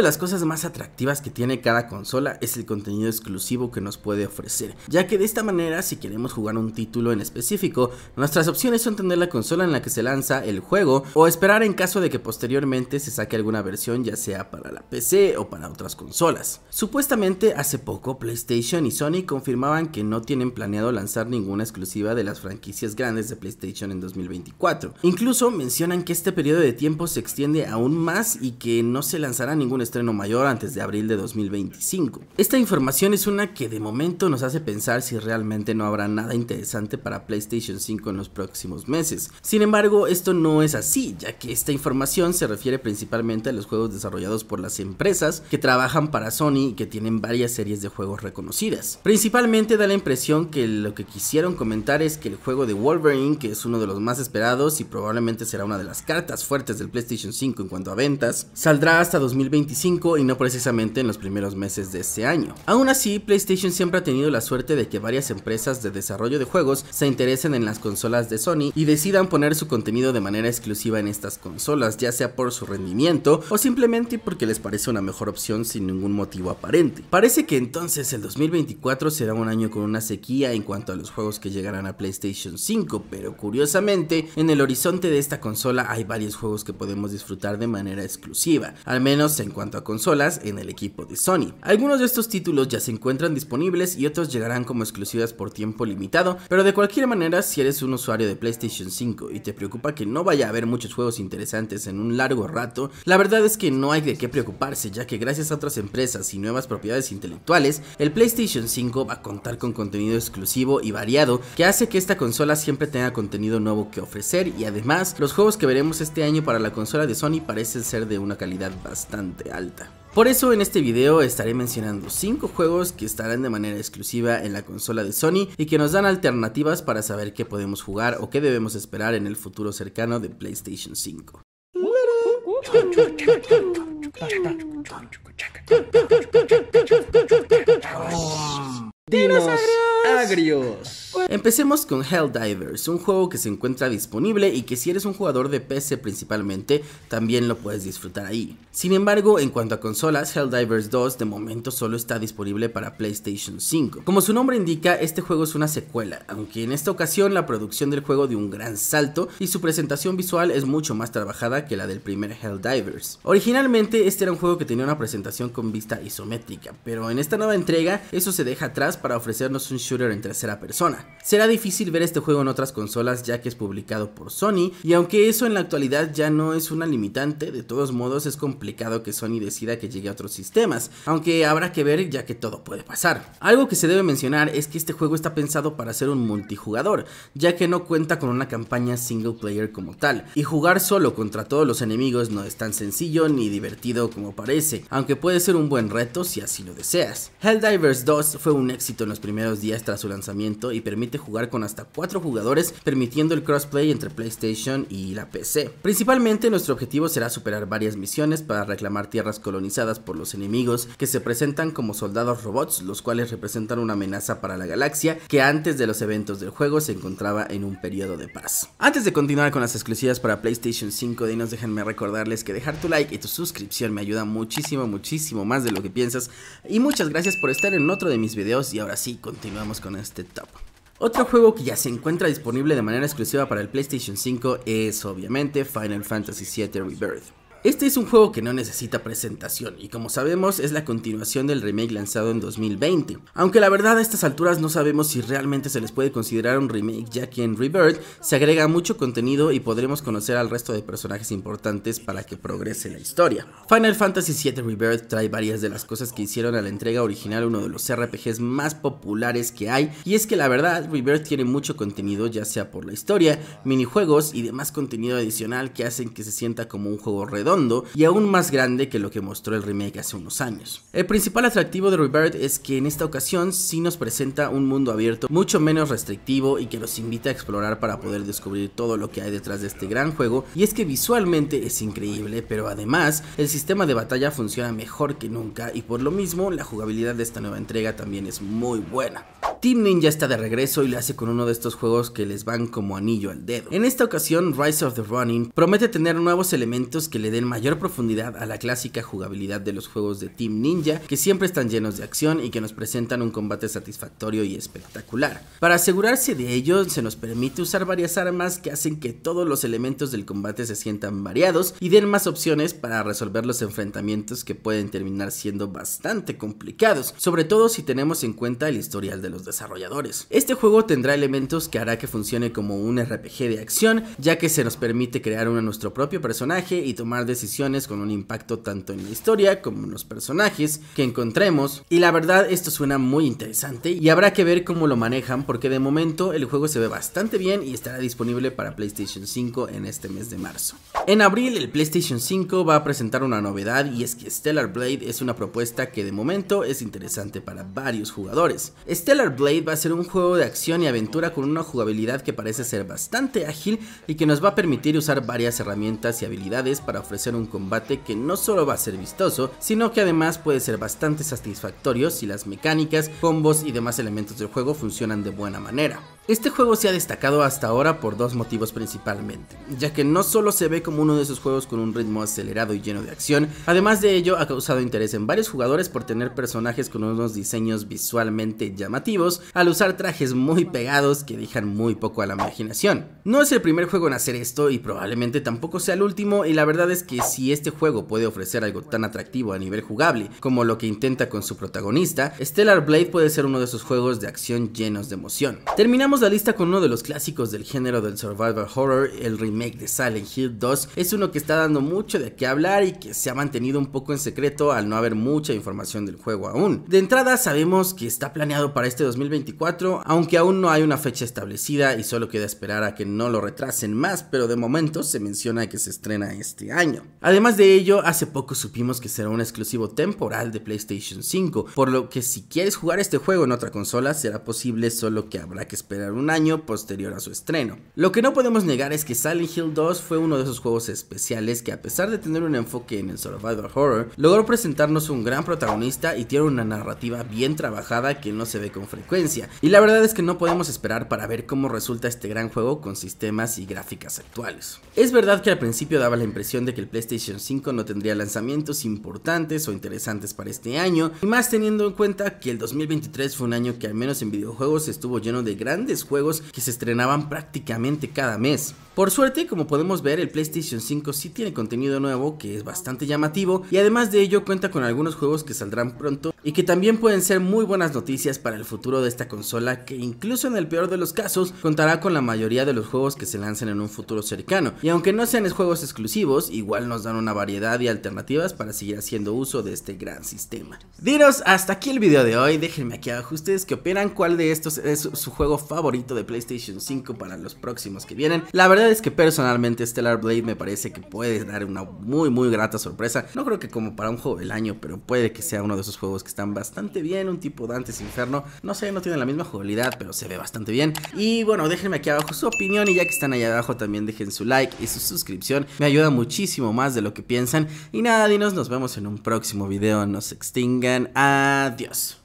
de las cosas más atractivas que tiene cada consola es el contenido exclusivo que nos puede ofrecer, ya que de esta manera si queremos jugar un título en específico, nuestras opciones son tener la consola en la que se lanza el juego o esperar en caso de que posteriormente se saque alguna versión ya sea para la PC o para otras consolas. Supuestamente hace poco PlayStation y Sony confirmaban que no tienen planeado lanzar ninguna exclusiva de las franquicias grandes de PlayStation en 2024. Incluso mencionan que este periodo de tiempo se extiende aún más y que no se lanzará ninguna estreno mayor antes de abril de 2025. Esta información es una que de momento nos hace pensar si realmente no habrá nada interesante para PlayStation 5 en los próximos meses. Sin embargo, esto no es así, ya que esta información se refiere principalmente a los juegos desarrollados por las empresas que trabajan para Sony y que tienen varias series de juegos reconocidas. Principalmente da la impresión que lo que quisieron comentar es que el juego de Wolverine, que es uno de los más esperados y probablemente será una de las cartas fuertes del PlayStation 5 en cuanto a ventas, saldrá hasta 2025 y no precisamente en los primeros meses de este año. Aún así, PlayStation siempre ha tenido la suerte de que varias empresas de desarrollo de juegos se interesen en las consolas de Sony y decidan poner su contenido de manera exclusiva en estas consolas, ya sea por su rendimiento o simplemente porque les parece una mejor opción sin ningún motivo aparente. Parece que entonces el 2024 será un año con una sequía en cuanto a los juegos que llegarán a PlayStation 5, pero curiosamente en el horizonte de esta consola hay varios juegos que podemos disfrutar de manera exclusiva, al menos en cuanto cuanto a consolas en el equipo de Sony. Algunos de estos títulos ya se encuentran disponibles y otros llegarán como exclusivas por tiempo limitado, pero de cualquier manera si eres un usuario de PlayStation 5 y te preocupa que no vaya a haber muchos juegos interesantes en un largo rato, la verdad es que no hay de qué preocuparse ya que gracias a otras empresas y nuevas propiedades intelectuales, el PlayStation 5 va a contar con contenido exclusivo y variado que hace que esta consola siempre tenga contenido nuevo que ofrecer y además los juegos que veremos este año para la consola de Sony parecen ser de una calidad bastante alta. Por eso en este video estaré mencionando 5 juegos que estarán de manera exclusiva en la consola de Sony y que nos dan alternativas para saber qué podemos jugar o qué debemos esperar en el futuro cercano de PlayStation 5. Dinos agrios. Empecemos con Helldivers, un juego que se encuentra disponible y que si eres un jugador de PC principalmente, también lo puedes disfrutar ahí. Sin embargo, en cuanto a consolas, Helldivers 2 de momento solo está disponible para PlayStation 5. Como su nombre indica, este juego es una secuela, aunque en esta ocasión la producción del juego dio un gran salto y su presentación visual es mucho más trabajada que la del primer Helldivers. Originalmente este era un juego que tenía una presentación con vista isométrica, pero en esta nueva entrega eso se deja atrás para ofrecernos un shooter en tercera persona. Será difícil ver este juego en otras consolas ya que es publicado por Sony y aunque eso en la actualidad ya no es una limitante, de todos modos es complicado que Sony decida que llegue a otros sistemas, aunque habrá que ver ya que todo puede pasar. Algo que se debe mencionar es que este juego está pensado para ser un multijugador, ya que no cuenta con una campaña single player como tal, y jugar solo contra todos los enemigos no es tan sencillo ni divertido como parece, aunque puede ser un buen reto si así lo deseas. Helldivers 2 fue un éxito en los primeros días tras su lanzamiento y permite jugar con hasta 4 jugadores, permitiendo el crossplay entre PlayStation y la PC. Principalmente nuestro objetivo será superar varias misiones para reclamar tierras colonizadas por los enemigos que se presentan como soldados robots, los cuales representan una amenaza para la galaxia que antes de los eventos del juego se encontraba en un periodo de paz. Antes de continuar con las exclusivas para PlayStation 5 Dinos, déjenme recordarles que dejar tu like y tu suscripción me ayuda muchísimo, muchísimo más de lo que piensas y muchas gracias por estar en otro de mis videos y ahora sí, continuamos con este top. Otro juego que ya se encuentra disponible de manera exclusiva para el PlayStation 5 es obviamente Final Fantasy VII Rebirth. Este es un juego que no necesita presentación y como sabemos es la continuación del remake lanzado en 2020, aunque la verdad a estas alturas no sabemos si realmente se les puede considerar un remake ya que en Rebirth se agrega mucho contenido y podremos conocer al resto de personajes importantes para que progrese la historia. Final Fantasy VII Rebirth trae varias de las cosas que hicieron a la entrega original uno de los RPGs más populares que hay y es que la verdad Rebirth tiene mucho contenido ya sea por la historia, minijuegos y demás contenido adicional que hacen que se sienta como un juego redondo y aún más grande que lo que mostró el remake hace unos años. El principal atractivo de Rebirth es que en esta ocasión sí nos presenta un mundo abierto mucho menos restrictivo y que nos invita a explorar para poder descubrir todo lo que hay detrás de este gran juego y es que visualmente es increíble, pero además el sistema de batalla funciona mejor que nunca y por lo mismo la jugabilidad de esta nueva entrega también es muy buena. Team Ninja está de regreso y lo hace con uno de estos juegos que les van como anillo al dedo. En esta ocasión, Rise of the Running promete tener nuevos elementos que le den mayor profundidad a la clásica jugabilidad de los juegos de Team Ninja, que siempre están llenos de acción y que nos presentan un combate satisfactorio y espectacular. Para asegurarse de ello, se nos permite usar varias armas que hacen que todos los elementos del combate se sientan variados y den más opciones para resolver los enfrentamientos que pueden terminar siendo bastante complicados, sobre todo si tenemos en cuenta el historial de los desarrolladores. Este juego tendrá elementos que hará que funcione como un RPG de acción, ya que se nos permite crear uno nuestro propio personaje y tomar decisiones con un impacto tanto en la historia como en los personajes que encontremos. Y la verdad esto suena muy interesante y habrá que ver cómo lo manejan porque de momento el juego se ve bastante bien y estará disponible para PlayStation 5 en este mes de marzo. En abril el PlayStation 5 va a presentar una novedad y es que Stellar Blade es una propuesta que de momento es interesante para varios jugadores. Stellar Blade va a ser un juego de acción y aventura con una jugabilidad que parece ser bastante ágil y que nos va a permitir usar varias herramientas y habilidades para ofrecer un combate que no solo va a ser vistoso, sino que además puede ser bastante satisfactorio si las mecánicas, combos y demás elementos del juego funcionan de buena manera. Este juego se ha destacado hasta ahora por dos motivos principalmente, ya que no solo se ve como uno de esos juegos con un ritmo acelerado y lleno de acción, además de ello ha causado interés en varios jugadores por tener personajes con unos diseños visualmente llamativos al usar trajes muy pegados que dejan muy poco a la imaginación. No es el primer juego en hacer esto y probablemente tampoco sea el último y la verdad es que si este juego puede ofrecer algo tan atractivo a nivel jugable como lo que intenta con su protagonista, Stellar Blade puede ser uno de esos juegos de acción llenos de emoción. Terminamos la lista con uno de los clásicos del género del survival horror, el remake de Silent Hill 2, es uno que está dando mucho de qué hablar y que se ha mantenido un poco en secreto al no haber mucha información del juego aún. De entrada sabemos que está planeado para este 2024, aunque aún no hay una fecha establecida y solo queda esperar a que no lo retrasen más, pero de momento se menciona que se estrena este año. Además de ello, hace poco supimos que será un exclusivo temporal de PlayStation 5, por lo que si quieres jugar este juego en otra consola será posible, solo que habrá que esperar un año posterior a su estreno. Lo que no podemos negar es que Silent Hill 2 fue uno de esos juegos especiales que a pesar de tener un enfoque en el survival horror, logró presentarnos un gran protagonista y tiene una narrativa bien trabajada que no se ve con frecuencia y la verdad es que no podemos esperar para ver cómo resulta este gran juego con sistemas y gráficas actuales. Es verdad que al principio daba la impresión de que el PlayStation 5 no tendría lanzamientos importantes o interesantes para este año, y más teniendo en cuenta que el 2023 fue un año que al menos en videojuegos estuvo lleno de grandes juegos que se estrenaban prácticamente cada mes. Por suerte, como podemos ver, el PlayStation 5 sí tiene contenido nuevo que es bastante llamativo y además de ello cuenta con algunos juegos que saldrán pronto y que también pueden ser muy buenas noticias para el futuro de esta consola que incluso en el peor de los casos contará con la mayoría de los juegos que se lancen en un futuro cercano. Y aunque no sean juegos exclusivos, igual nos dan una variedad de alternativas para seguir haciendo uso de este gran sistema. Dinos, hasta aquí el video de hoy, déjenme aquí abajo ustedes que opinan cuál de estos es su juego favorito de PlayStation 5 para los próximos que vienen. La verdad es que personalmente Stellar Blade me parece que puede dar una muy muy grata sorpresa. No creo que como para un juego del año, pero puede que sea uno de esos juegos que están bastante bien, un tipo de antes Inferno, no sé, no tiene la misma jugabilidad, pero se ve bastante bien. Y bueno, déjenme aquí abajo su opinión y ya que están ahí abajo también dejen su like y su suscripción. Me ayuda muchísimo más de lo que piensan. Y nada, dinos, nos vemos en un próximo video. No se extingan. Adiós.